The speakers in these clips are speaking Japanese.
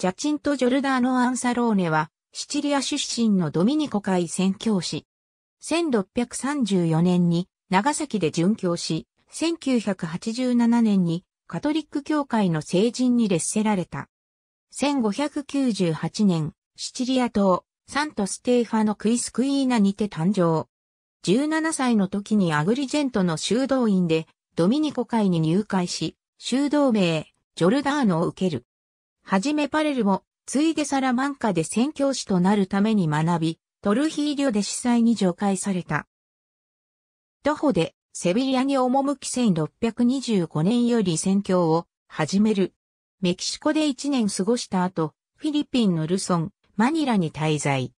ジャチント・ジョルダーノ・アンサローネは、シチリア出身のドミニコ会宣教師。1634年に長崎で殉教し、1987年にカトリック教会の聖人に列せられた。1598年、シチリア島、サントステーファのクイスクイーナにて誕生。17歳の時にアグリジェントの修道院でドミニコ会に入会し、修道名、ジョルダーノを受ける。はじめパレルも、ついでサラマンカで宣教師となるために学び、トルヒーリョで司祭に除外された。徒歩でセビリアに赴き1625年より宣教を始める。メキシコで1年過ごした後、フィリピンのルソン、マニラに滞在。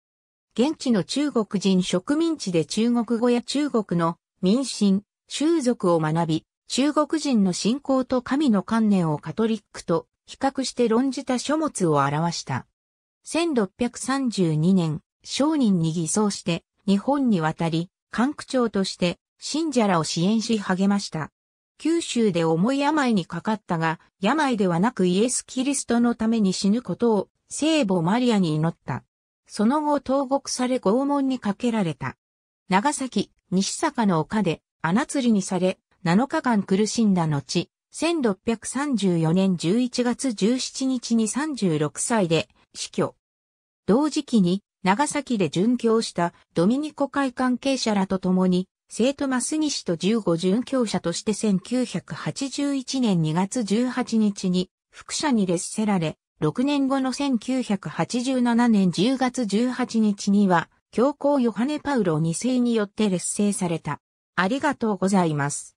現地の中国人植民地で中国語や中国の民心、習俗を学び、中国人の信仰と神の観念をカトリックと比較して論じた書物を表した。1632年、商人に偽装して日本に渡り、官区長として信者らを支援し励ました。九州で重い病にかかったが、病ではなくイエス・キリストのために死ぬことを聖母マリアに祈った。その後投獄され拷問にかけられた。長崎、西坂の丘で穴釣りにされ、7日間苦しんだ後、1634年11月17日に36歳で死去。同時期に長崎で殉教したドミニコ会関係者らと共に、生徒マス西と15殉教者として1981年2月18日に副社に列せられ、6年後の1987年10月18日には、教皇ヨハネ・パウロ2世によって列聖された。ありがとうございます。